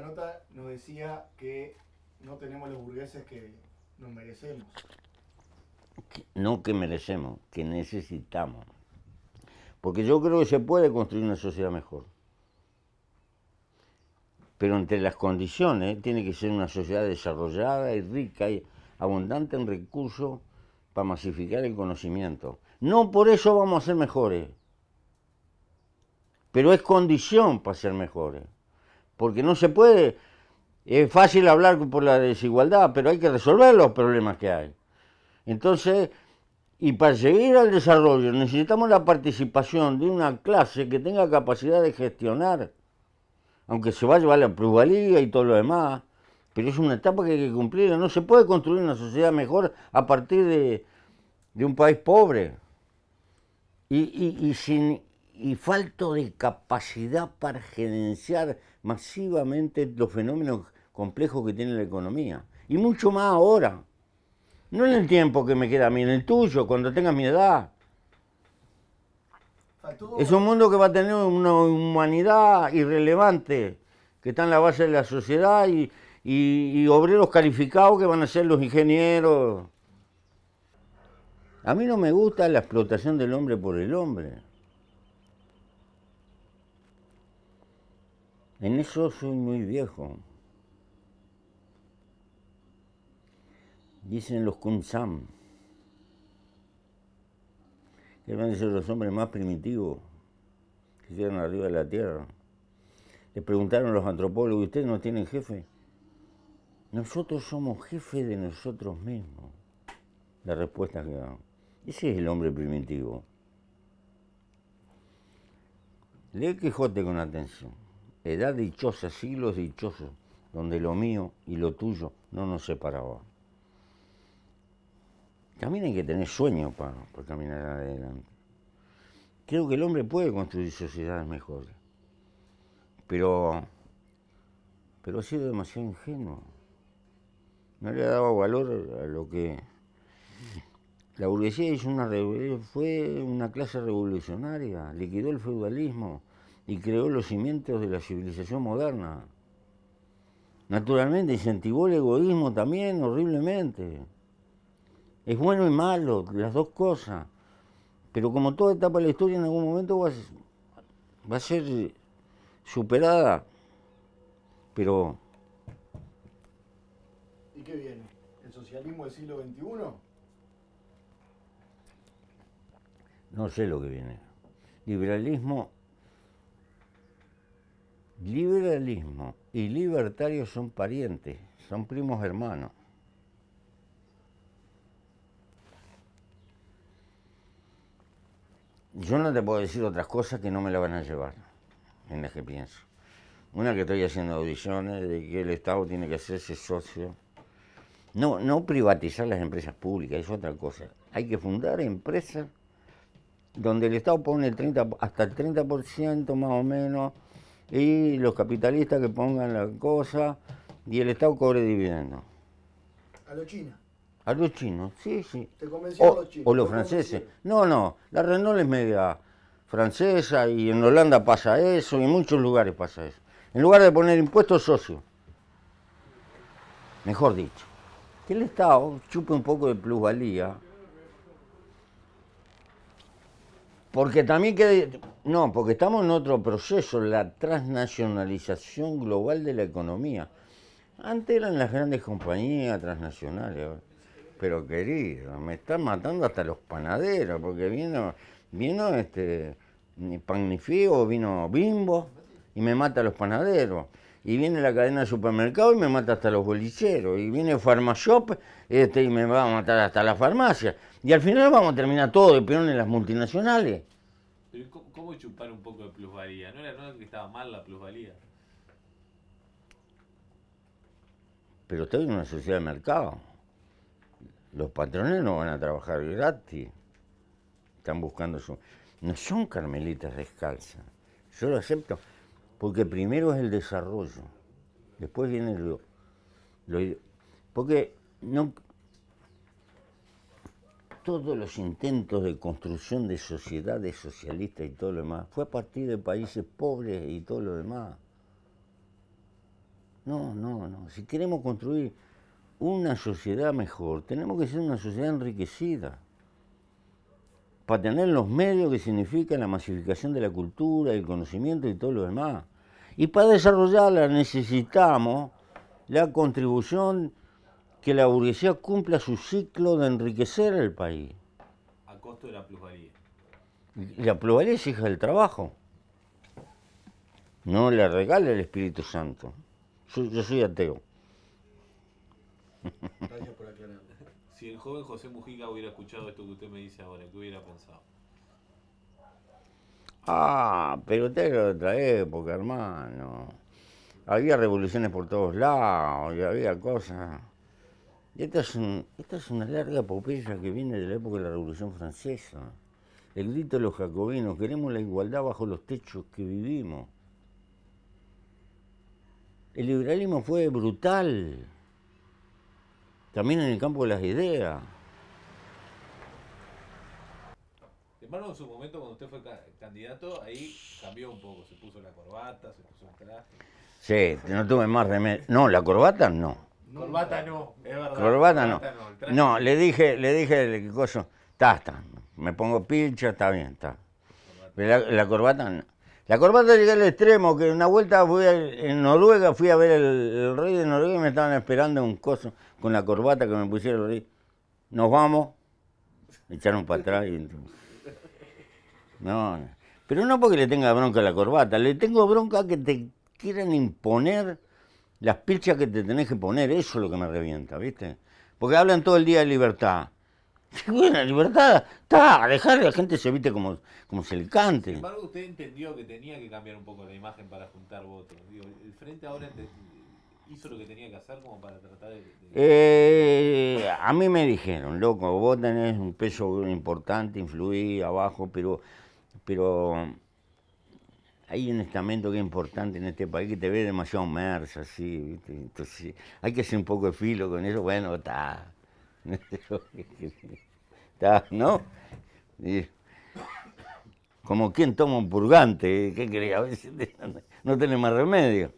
la nota nos decía que no tenemos los burgueses que nos merecemos. No que merecemos, que necesitamos. Porque yo creo que se puede construir una sociedad mejor. Pero entre las condiciones tiene que ser una sociedad desarrollada y rica y abundante en recursos para masificar el conocimiento. No por eso vamos a ser mejores, pero es condición para ser mejores porque no se puede, es fácil hablar por la desigualdad, pero hay que resolver los problemas que hay. Entonces, y para seguir al desarrollo necesitamos la participación de una clase que tenga capacidad de gestionar, aunque se vaya a llevar la pluralidad y todo lo demás, pero es una etapa que hay que cumplir. No se puede construir una sociedad mejor a partir de, un país pobre. y sin y falto de capacidad para gerenciar masivamente los fenómenos complejos que tiene la economía. Y mucho más ahora. No en el tiempo que me queda a mí, en el tuyo, cuando tengas mi edad. Es un mundo que va a tener una humanidad irrelevante, que está en la base de la sociedad y, y obreros calificados que van a ser los ingenieros. A mí no me gusta la explotación del hombre por el hombre. En eso soy muy viejo. Dicen los Kunsam, que van a los hombres más primitivos que estuvieron arriba de la tierra. Le preguntaron los antropólogos, ¿ustedes no tienen jefe? Nosotros somos jefe de nosotros mismos. La respuesta que dan. Ese es el hombre primitivo. Lee Quijote con atención edad dichosa, siglos dichosos, donde lo mío y lo tuyo no nos separaba. También hay que tener sueño para, caminar adelante. Creo que el hombre puede construir sociedades mejores, pero, pero ha sido demasiado ingenuo. No le ha dado valor a lo que la burguesía una fue una clase revolucionaria, liquidó el feudalismo, y creó los cimientos de la civilización moderna. Naturalmente incentivó el egoísmo también horriblemente. Es bueno y malo, las dos cosas. Pero como toda etapa de la historia en algún momento va a, ser superada. Pero... ¿Y qué viene? ¿El socialismo del siglo XXI? No sé lo que viene. Liberalismo Liberalismo y libertarios son parientes, son primos hermanos. Yo no te puedo decir otras cosas que no me la van a llevar, en las que pienso. Una que estoy haciendo audiciones de que el Estado tiene que hacerse socio. No, no privatizar las empresas públicas, es otra cosa. Hay que fundar empresas donde el Estado pone el 30, hasta el 30% más o menos y los capitalistas que pongan la cosa y el Estado cobre dividendos. A los chinos. A los chinos, sí, sí. ¿Te convenció o, a los chinos? O los franceses. No, no, la Renault es media francesa y en Holanda pasa eso y en muchos lugares pasa eso. En lugar de poner impuestos socios, mejor dicho, que el Estado chupe un poco de plusvalía, porque también que no, porque estamos en otro proceso, la transnacionalización global de la economía. Antes eran las grandes compañías transnacionales, pero querido, me están matando hasta los panaderos, porque vino, vino este Pagnifiego, vino Bimbo y me mata a los panaderos. Y viene la cadena de supermercado y me mata hasta los bolicheros. Y viene Pharmashop este, y me va a matar hasta la farmacia. Y al final vamos a terminar todo de peón en las multinacionales. ¿cómo, chupar un poco de plusvalía? ¿No era, nada que estaba mal la plusvalía? Pero estoy en una sociedad de mercado. Los patrones no van a trabajar gratis. Están buscando su... No son carmelitas descalzas. Yo lo acepto porque primero es el desarrollo. Después viene lo... lo porque no, todos los intentos de construcción de sociedades socialistas y todo lo demás fue a partir de países pobres y todo lo demás. No, no, no. Si queremos construir una sociedad mejor, tenemos que ser una sociedad enriquecida. Para tener los medios que significan la masificación de la cultura, el conocimiento y todo lo demás. Y para desarrollarla necesitamos la contribución que la burguesía cumpla su ciclo de enriquecer el país. A costo de la plusvalía. La plusvalía es hija del trabajo. No la regala el Espíritu Santo. Yo, soy ateo. Gracias por Si el joven José Mujica hubiera escuchado esto que usted me dice ahora, ¿qué hubiera pensado? Ah, pero era de otra época, hermano. Había revoluciones por todos lados y había cosas. Esta es, una larga epopeya que viene de la época de la Revolución Francesa. El grito de los jacobinos, queremos la igualdad bajo los techos que vivimos. El liberalismo fue brutal, también en el campo de las ideas. Embargo, en su momento, cuando usted fue candidato, ahí cambió un poco. Se puso la corbata, se puso el traje. Sí, no tuve más remedio. No, la corbata no. Corbata no, Corbata no. no, le dije, le dije el coso, está, está, me pongo pilcha, está bien, está. La, corbata no. La corbata llegué al extremo, que una vuelta fui en Noruega, fui a ver el, rey de Noruega y me estaban esperando un coso con la corbata que me pusieron el Nos vamos, echaron para atrás y No, pero no porque le tenga bronca a la corbata, le tengo bronca que te quieran imponer las pilchas que te tenés que poner, eso es lo que me revienta, ¿viste? Porque hablan todo el día de libertad. Bueno, libertad, está, dejar que la gente se viste como, como se le cante. Sin embargo, usted entendió que tenía que cambiar un poco la imagen para juntar votos. Digo, el Frente ahora hizo lo que tenía que hacer como para tratar de... Eh, a mí me dijeron, loco, vos tenés un peso importante, influí abajo, pero hay un estamento que es importante en este país que te ve demasiado mersa, así, ¿viste? Entonces, hay que hacer un poco de filo con eso, bueno, está. Está, ¿no? como quien toma un purgante, ¿qué crees? A veces no tiene más remedio.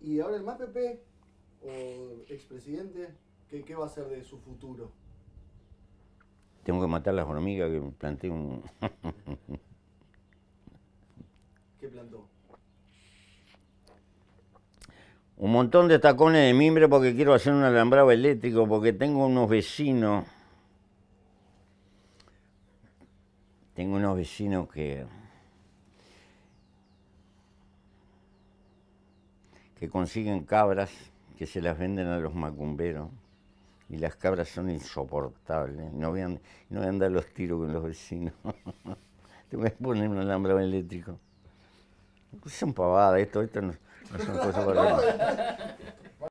¿Y ahora el MAPP o expresidente, ¿qué, qué va a hacer de su futuro? Tengo que matar las hormigas que planté un. ¿Qué plantó? Un montón de tacones de mimbre porque quiero hacer un alambrado eléctrico, porque tengo unos vecinos. Tengo unos vecinos que. que consiguen cabras que se las venden a los macumberos. Y las cabras son insoportables. No voy a, no voy a andar los tiros con los vecinos. voy a poner un alambrado eléctrico. Pues es Son pavadas esto, esto no, no una cosa para...